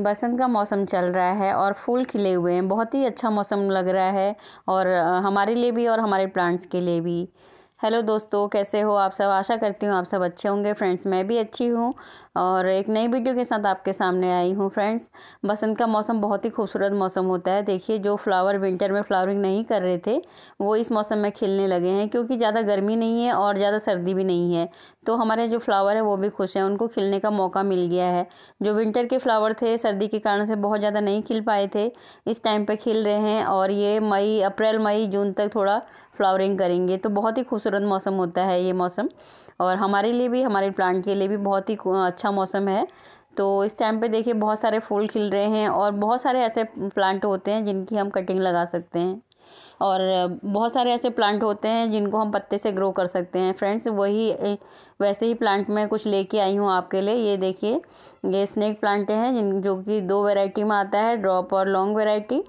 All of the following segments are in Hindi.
बसंत का मौसम चल रहा है और फूल खिले हुए हैं बहुत ही अच्छा मौसम लग रहा है और हमारे लिए भी और हमारे प्लांट्स के लिए भी हेलो दोस्तों कैसे हो आप सब आशा करती हूँ आप सब अच्छे होंगे फ्रेंड्स मैं भी अच्छी हूँ और एक नई वीडियो के साथ आपके सामने आई हूँ फ्रेंड्स बसंत का मौसम बहुत ही खूबसूरत मौसम होता है देखिए जो फ्लावर विंटर में फ्लावरिंग नहीं कर रहे थे वो इस मौसम में खिलने लगे हैं क्योंकि ज़्यादा गर्मी नहीं है और ज़्यादा सर्दी भी नहीं है तो हमारे जो फ्लावर है वो भी खुश हैं उनको खिलने का मौका मिल गया है जो विंटर के फ्लावर थे सर्दी के कारण से बहुत ज़्यादा नहीं खिल पाए थे इस टाइम पर खिल रहे हैं और ये मई अप्रैल मई जून तक थोड़ा फ्लावरिंग करेंगे तो बहुत ही खूबसूरत मौसम होता है ये मौसम और हमारे लिए भी हमारे प्लांट के लिए भी बहुत ही अच्छा अच्छा मौसम है तो इस टाइम पे देखिए बहुत सारे फूल खिल रहे हैं और बहुत सारे ऐसे प्लांट होते हैं जिनकी हम कटिंग लगा सकते हैं और बहुत सारे ऐसे प्लांट होते हैं जिनको हम पत्ते से ग्रो कर सकते हैं फ्रेंड्स वही वैसे ही प्लांट में कुछ लेके आई हूँ आपके लिए ये देखिए ये स्नेक प्लांट हैं जिन जो कि दो वेराइटी में आता है ड्रॉप और लॉन्ग वेराइटी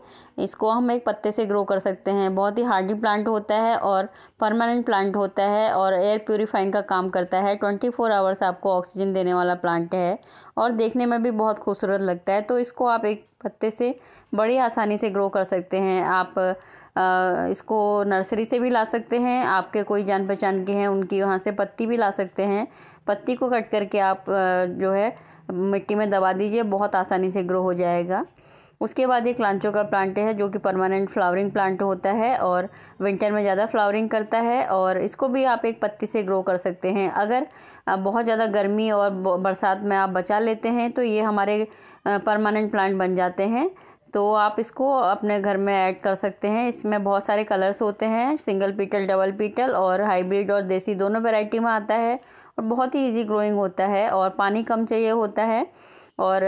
इसको हम एक पत्ते से ग्रो कर सकते हैं बहुत ही हार्डी प्लांट होता है और परमानेंट प्लांट होता है और एयर प्योरीफाइंग का काम करता है ट्वेंटी फोर आवर्स आपको ऑक्सीजन देने वाला प्लांट है और देखने में भी बहुत खूबसूरत लगता है तो इसको आप एक पत्ते से बड़ी आसानी से ग्रो कर सकते हैं आप आ, इसको नर्सरी से भी ला सकते हैं आपके कोई जान पहचान के हैं उनकी वहाँ से पत्ती भी ला सकते हैं पत्ती को कट करके आप जो है मिट्टी में दबा दीजिए बहुत आसानी से ग्रो हो जाएगा उसके बाद एक लांचो का प्लांट है जो कि परमानेंट फ्लावरिंग प्लांट होता है और विंटर में ज़्यादा फ्लावरिंग करता है और इसको भी आप एक पत्ती से ग्रो कर सकते हैं अगर बहुत ज़्यादा गर्मी और बरसात में आप बचा लेते हैं तो ये हमारे परमानेंट प्लांट बन जाते हैं तो आप इसको अपने घर में ऐड कर सकते हैं इसमें बहुत सारे कलर्स होते हैं सिंगल पीटल डबल पीटल और हाइब्रिड और देसी दोनों वैरायटी में आता है और बहुत ही इजी ग्रोइंग होता है और पानी कम चाहिए होता है और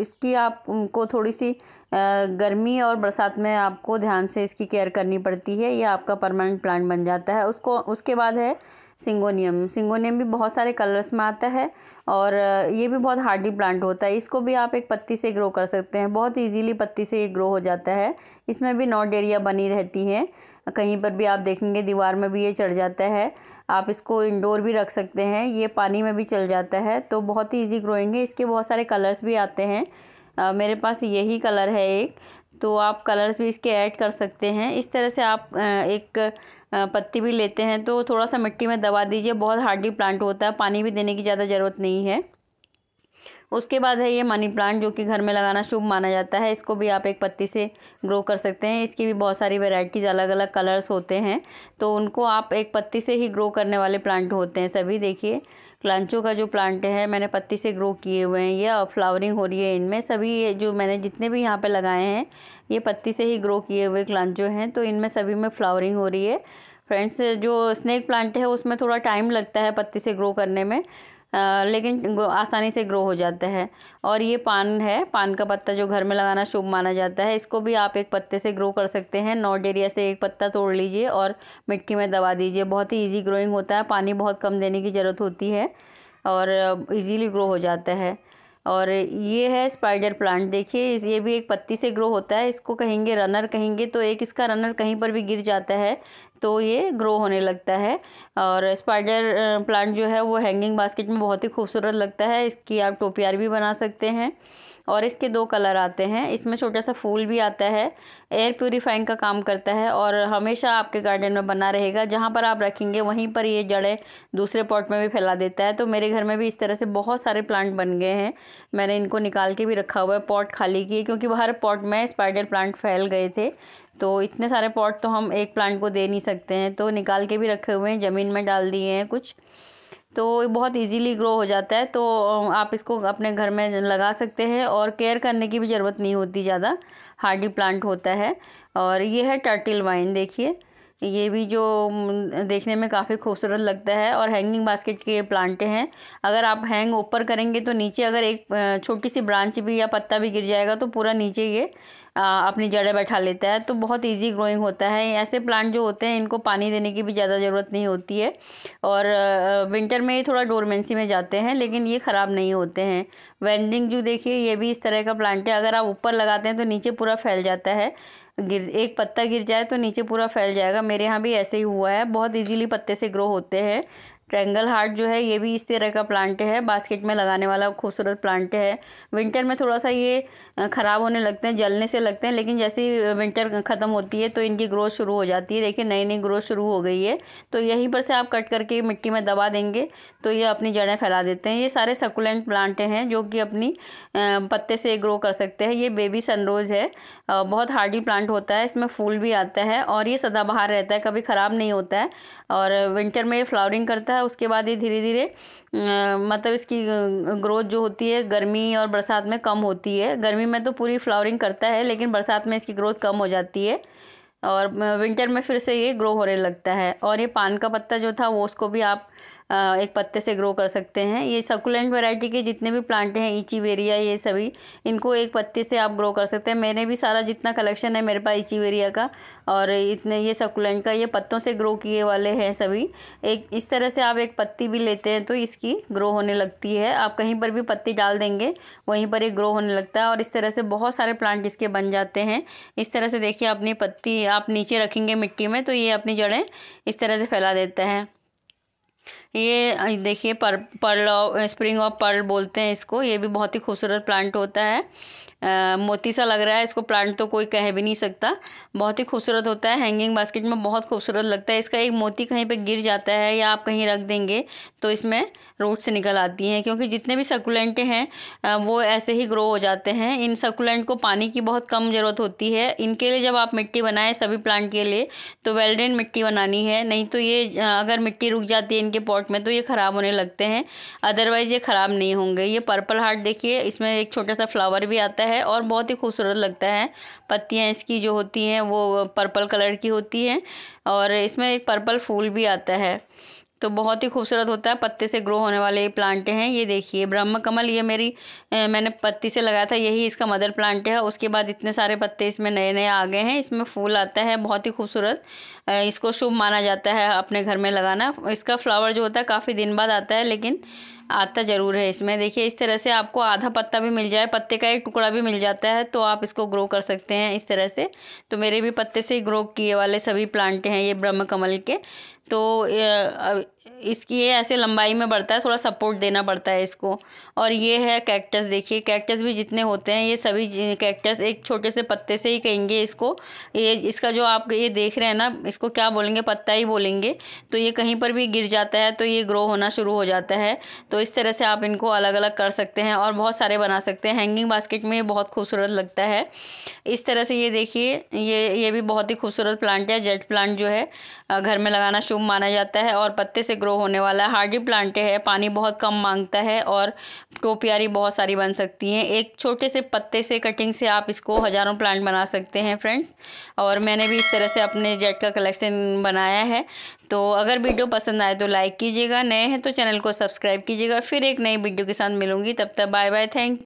इसकी आपको थोड़ी सी गर्मी और बरसात में आपको ध्यान से इसकी केयर करनी पड़ती है यह आपका परमानेंट प्लांट बन जाता है उसको उसके बाद है सिंगोनियम सिंगोनियम भी बहुत सारे कलर्स में आता है और ये भी बहुत हार्डी प्लांट होता है इसको भी आप एक पत्ती से ग्रो कर सकते हैं बहुत इजीली पत्ती से ये ग्रो हो जाता है इसमें भी नॉट एरिया बनी रहती है कहीं पर भी आप देखेंगे दीवार में भी ये चढ़ जाता है आप इसको इंडोर भी रख सकते हैं ये पानी में भी चल जाता है तो बहुत ही ईजी ग्रोइंग है इसके बहुत सारे कलर्स भी आते हैं आ, मेरे पास यही कलर है एक तो आप कलर्स भी इसके ऐड कर सकते हैं इस तरह से आप एक पत्ती भी लेते हैं तो थोड़ा सा मिट्टी में दबा दीजिए बहुत हार्डली प्लांट होता है पानी भी देने की ज़्यादा ज़रूरत नहीं है उसके बाद है ये मनी प्लांट जो कि घर में लगाना शुभ माना जाता है इसको भी आप एक पत्ती से ग्रो कर सकते हैं इसकी भी बहुत सारी वेराइटीज़ अलग अलग कलर्स होते हैं तो उनको आप एक पत्ती से ही ग्रो करने वाले प्लांट होते हैं सभी देखिए क्लांचो का जो प्लांट है मैंने पत्ती से ग्रो किए हुए हैं ये फ्लावरिंग हो रही है इनमें सभी ये जो मैंने जितने भी यहाँ पे लगाए हैं ये पत्ती से ही ग्रो किए हुए क्लांचो हैं तो इनमें सभी में फ्लावरिंग हो रही है फ्रेंड्स जो स्नैक प्लांट है उसमें थोड़ा टाइम लगता है पत्ती से ग्रो करने में लेकिन आसानी से ग्रो हो जाता है और ये पान है पान का पत्ता जो घर में लगाना शुभ माना जाता है इसको भी आप एक पत्ते से ग्रो कर सकते हैं नॉट एरिया से एक पत्ता तोड़ लीजिए और मिट्टी में दबा दीजिए बहुत ही ईजी ग्रोइंग होता है पानी बहुत कम देने की ज़रूरत होती है और ईजीली ग्रो हो जाता है और ये है स्पाइडर प्लांट देखिए ये भी एक पत्ती से ग्रो होता है इसको कहेंगे रनर कहेंगे तो एक इसका रनर कहीं पर भी गिर जाता है तो ये ग्रो होने लगता है और स्पाइडर प्लांट जो है वो हैंगिंग बास्केट में बहुत ही खूबसूरत लगता है इसकी आप टोपियार भी बना सकते हैं और इसके दो कलर आते हैं इसमें छोटा सा फूल भी आता है एयर प्योरीफाइंग का काम करता है और हमेशा आपके गार्डन में बना रहेगा जहाँ पर आप रखेंगे वहीं पर ये जड़ें दूसरे पॉट में भी फैला देता है तो मेरे घर में भी इस तरह से बहुत सारे प्लांट बन गए हैं मैंने इनको निकाल के भी रखा हुआ है पॉट खाली किए क्योंकि हर पॉट में स्पाइडर प्लांट फैल गए थे तो इतने सारे पॉट तो हम एक प्लांट को दे नहीं सकते हैं तो निकाल के भी रखे हुए हैं ज़मीन में डाल दिए हैं कुछ तो बहुत इजीली ग्रो हो जाता है तो आप इसको अपने घर में लगा सकते हैं और केयर करने की भी ज़रूरत नहीं होती ज़्यादा हार्डी प्लांट होता है और ये है टर्टिल वाइन देखिए ये भी जो देखने में काफ़ी खूबसूरत लगता है और हैंगिंग बास्केट के प्लांटे हैं अगर आप हैंग ऊपर करेंगे तो नीचे अगर एक छोटी सी ब्रांच भी या पत्ता भी गिर जाएगा तो पूरा नीचे ये अपनी जड़ें बैठा लेता है तो बहुत इजी ग्रोइंग होता है ऐसे प्लांट जो होते हैं इनको पानी देने की भी ज़्यादा ज़रूरत नहीं होती है और विंटर में ये थोड़ा डोरमेंसी में जाते हैं लेकिन ये ख़राब नहीं होते हैं वेंडिंग जो देखिए ये भी इस तरह का प्लांट है अगर आप ऊपर लगाते हैं तो नीचे पूरा फैल जाता है गिर एक पत्ता गिर जाए तो नीचे पूरा फैल जाएगा मेरे यहाँ भी ऐसे ही हुआ है बहुत इजीली पत्ते से ग्रो होते हैं ट्रैंगल हार्ट जो है ये भी इस तरह का प्लांट है बास्केट में लगाने वाला खूबसूरत प्लांट है विंटर में थोड़ा सा ये ख़राब होने लगते हैं जलने से लगते हैं लेकिन जैसे ही विंटर ख़त्म होती है तो इनकी ग्रोथ शुरू हो जाती है देखिए नई नई ग्रोथ शुरू हो गई है तो यहीं पर से आप कट करके मिट्टी में दबा देंगे तो ये अपनी जड़ें फैला देते हैं ये सारे सकुलेंट प्लांट हैं जो कि अपनी पत्ते से ग्रो कर सकते हैं ये बेबी सनरोज़ है बहुत हार्डी प्लांट होता है इसमें फूल भी आता है और ये सदाबहार रहता है कभी ख़राब नहीं होता है और विंटर में ये फ्लावरिंग करता है है उसके बाद ये धीरे धीरे मतलब इसकी ग्रोथ जो होती है गर्मी और बरसात में कम होती है गर्मी में तो पूरी फ्लावरिंग करता है लेकिन बरसात में इसकी ग्रोथ कम हो जाती है और विंटर में फिर से ये ग्रो होने लगता है और ये पान का पत्ता जो था वो उसको भी आप एक पत्ते से ग्रो कर सकते हैं ये सकुलेंट वैरायटी के जितने भी प्लांट हैं इचीवेरिया ये सभी इनको एक पत्ते से आप ग्रो कर सकते हैं मैंने भी सारा जितना कलेक्शन है मेरे पास इचीवेरिया का और इतने ये सकुलेंट का ये पत्तों से ग्रो किए वाले हैं सभी एक इस तरह से आप एक पत्ती भी लेते हैं तो इसकी ग्रो होने लगती है आप कहीं पर भी पत्ती डाल देंगे वहीं पर ये ग्रो होने लगता है और इस तरह से बहुत सारे प्लांट इसके बन जाते हैं इस तरह से देखिए अपनी पत्ती आप नीचे रखेंगे मिट्टी में तो ये अपनी जड़ें इस तरह से फैला देता है ये देखिए पर पर्ल स्प्रिंग ऑफ पर्ल बोलते हैं इसको ये भी बहुत ही खूबसूरत प्लांट होता है मोती सा लग रहा है इसको प्लांट तो कोई कह भी नहीं सकता बहुत ही खूबसूरत होता है हैंगिंग बास्केट में बहुत खूबसूरत लगता है इसका एक मोती कहीं पे गिर जाता है या आप कहीं रख देंगे तो इसमें रोड से निकल आती हैं क्योंकि जितने भी सकुलेंट हैं वो ऐसे ही ग्रो हो जाते हैं इन सकुलेंट को पानी की बहुत कम ज़रूरत होती है इनके लिए जब आप मिट्टी बनाएं सभी प्लांट के लिए तो वेलड्रेन मिट्टी बनानी है नहीं तो ये अगर मिट्टी रुक जाती है इनके पॉट में तो ये ख़राब होने लगते हैं अदरवाइज़ ये ख़राब नहीं होंगे ये पर्पल हार्ट देखिए इसमें एक छोटा सा फ्लावर भी आता है है और बहुत ही खूबसूरत लगता है पत्तियाँ इसकी जो होती हैं वो पर्पल कलर की होती हैं और इसमें एक पर्पल फूल भी आता है तो बहुत ही खूबसूरत होता है पत्ते से ग्रो होने वाले प्लांट हैं ये देखिए ब्रह्म कमल ये मेरी ए, मैंने पत्ती से लगाया था यही इसका मदर प्लांट है उसके बाद इतने सारे पत्ते इसमें नए नए आ गए हैं इसमें फूल आता है बहुत ही खूबसूरत इसको शुभ माना जाता है अपने घर में लगाना इसका फ्लावर जो होता है काफ़ी दिन बाद आता है लेकिन आता ज़रूर है इसमें देखिए इस तरह से आपको आधा पत्ता भी मिल जाए पत्ते का एक टुकड़ा भी मिल जाता है तो आप इसको ग्रो कर सकते हैं इस तरह से तो मेरे भी पत्ते से ग्रो किए वाले सभी प्लांट हैं ये ब्रह्म कमल के तो इसकी ये ऐसे लंबाई में बढ़ता है थोड़ा सपोर्ट देना पड़ता है इसको और ये है कैक्टस देखिए कैक्टस भी जितने होते हैं ये सभी कैक्टस एक छोटे से पत्ते से ही कहेंगे इसको ये इसका जो आप ये देख रहे हैं ना इसको क्या बोलेंगे पत्ता ही बोलेंगे तो ये कहीं पर भी गिर जाता है तो ये ग्रो होना शुरू हो जाता है तो इस तरह से आप इनको अलग अलग कर सकते हैं और बहुत सारे बना सकते हैं हैंगिंग बास्केट में ये बहुत खूबसूरत लगता है इस तरह से ये देखिए ये ये भी बहुत ही खूबसूरत प्लांट है जेट प्लांट जो है घर में लगाना शुभ माना जाता है और पत्ते से ग्रो होने वाला है हार्डी प्लांट है पानी बहुत कम मांगता है और टोपियारी बहुत सारी बन सकती हैं एक छोटे से पत्ते से कटिंग से आप इसको हज़ारों प्लांट बना सकते हैं फ्रेंड्स और मैंने भी इस तरह से अपने जेट का कलेक्शन बनाया है तो अगर वीडियो पसंद आए तो लाइक कीजिएगा नए हैं तो चैनल को सब्सक्राइब कीजिएगा फिर एक नई वीडियो के साथ मिलूंगी तब तक बाय बाय थैंक